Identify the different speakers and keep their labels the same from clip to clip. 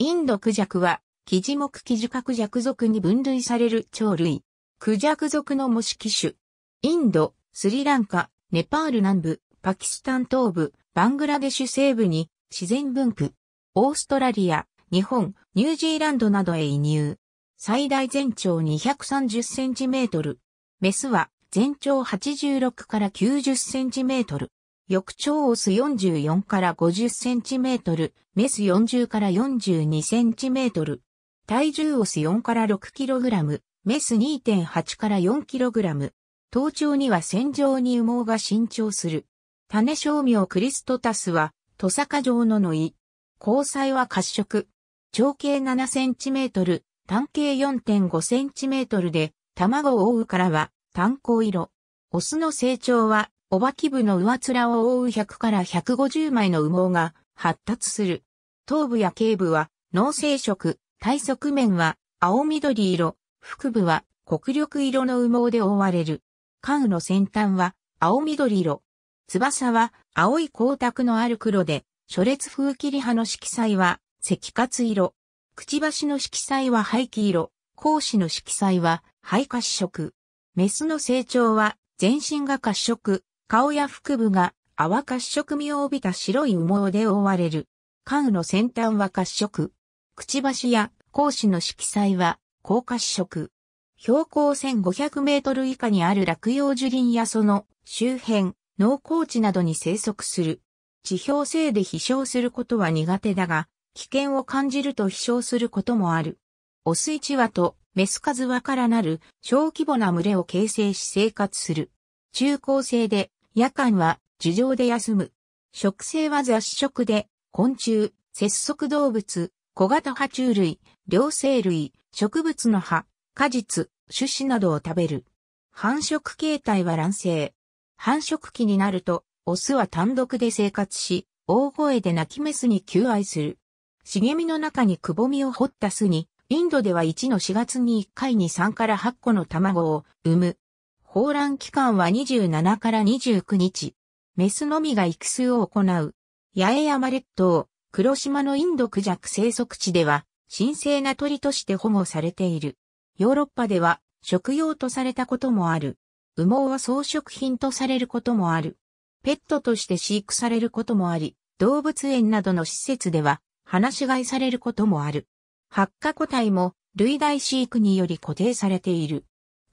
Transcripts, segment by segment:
Speaker 1: インドクジャクは、キジモクキジカクジャク属に分類される鳥類。クジャク属の模式種。インド、スリランカ、ネパール南部、パキスタン東部、バングラデシュ西部に自然分布。オーストラリア、日本、ニュージーランドなどへ移入。最大全長2 3 0ンチメートル。メスは全長86から9 0トル。翌長オス44から50センチメートル、メス40から42センチメートル。体重オス4から6キログラム、メス2.8から4キログラム。頭頂には線状に羽毛が伸長する。種商名クリストタスは、トサカ状の野井。交際は褐色。長径7センチメートル、単径4.5センチメートルで、卵を覆うからは、単行色。オスの成長はおばき部の上面を覆う100から150枚の羽毛が発達する。頭部や頸部は脳性色、体側面は青緑色、腹部は黒緑色の羽毛で覆われる。関の先端は青緑色。翼は青い光沢のある黒で、初列風切り派の色彩は赤褐色。くちばしの色彩は灰黄色。講師の色彩は灰褐色。メスの成長は全身が褐色、顔や腹部が泡褐色味を帯びた白い羽毛で覆われる。関の先端は褐色。くちばしや甲子の色彩は高褐色。標高1500メートル以下にある落葉樹林やその周辺、農耕地などに生息する。地表性で飛翔することは苦手だが、危険を感じると飛翔することもある。オスチ羽とメス数羽からなる小規模な群れを形成し生活する。中高生で夜間は樹上で休む。食性は雑食で、昆虫、節足動物、小型爬虫類、両生類、植物の葉、果実、種子などを食べる。繁殖形態は卵生。繁殖期になると、オスは単独で生活し、大声で鳴きメスに求愛する。茂みの中にくぼみを掘った巣に、インドでは1の4月に1回に3から8個の卵を産む抱卵期間は27から29日。メスのみが育数を行う。八重山列島、黒島のインドクジャク生息地では、神聖な鳥として保護されている。ヨーロッパでは、食用とされたこともある。羽毛は装飾品とされることもある。ペットとして飼育されることもあり、動物園などの施設では、放し飼いされることもある。発火個体も、類大飼育により固定されている。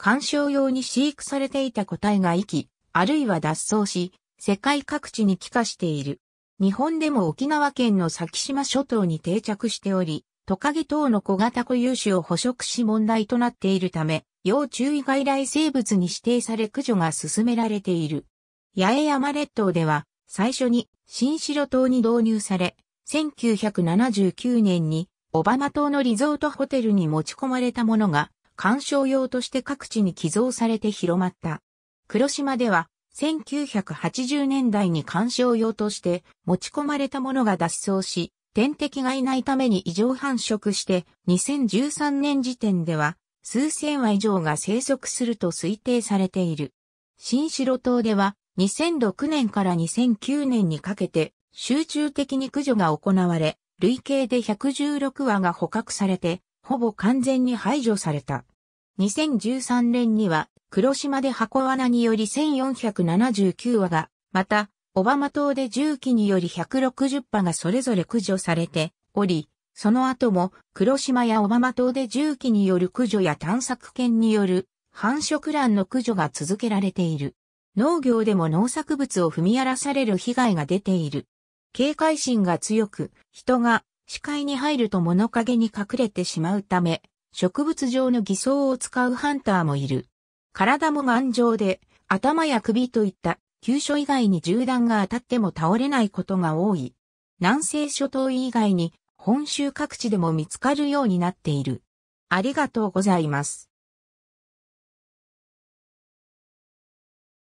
Speaker 1: 鑑賞用に飼育されていた個体が生き、あるいは脱走し、世界各地に帰化している。日本でも沖縄県の先島諸島に定着しており、トカゲ等の小型固有種を捕食し問題となっているため、要注意外来生物に指定され駆除が進められている。八重山列島では、最初に新城島に導入され、1979年にオバマ島のリゾートホテルに持ち込まれたものが鑑賞用として各地に寄贈されて広まった。黒島では、1980年代に鑑賞用として持ち込まれたものが脱走し、天敵がいないために異常繁殖して2013年時点では数千羽以上が生息すると推定されている。新城島では2006年から2009年にかけて集中的に駆除が行われ、累計で116羽が捕獲されてほぼ完全に排除された。2013年には、黒島で箱罠により1479羽が、また、オバマ島で重機により160羽がそれぞれ駆除されており、その後も黒島やオバマ島で重機による駆除や探索犬による繁殖卵の駆除が続けられている。農業でも農作物を踏み荒らされる被害が出ている。警戒心が強く、人が視界に入ると物陰に隠れてしまうため、植物上の偽装を使うハンターもいる。体も頑丈で、頭や首といった急所以外に銃弾が当たっても倒れないことが多い。南西諸島以外に本州各地でも見つかるようになっている。ありがとうございます。